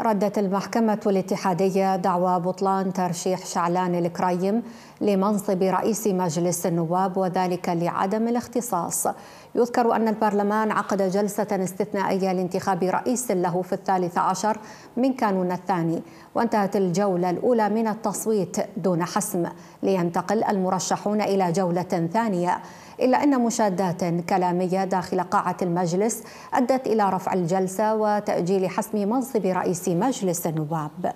ردت المحكمة الاتحادية دعوى بطلان ترشيح شعلان الكريم لمنصب رئيس مجلس النواب وذلك لعدم الاختصاص يذكر أن البرلمان عقد جلسة استثنائية لانتخاب رئيس له في الثالث عشر من كانون الثاني وانتهت الجولة الأولى من التصويت دون حسم لينتقل المرشحون إلى جولة ثانية إلا أن مشادات كلامية داخل قاعة المجلس أدت إلى رفع الجلسة وتأجيل حسم منصب رئيس رئيس مجلس النواب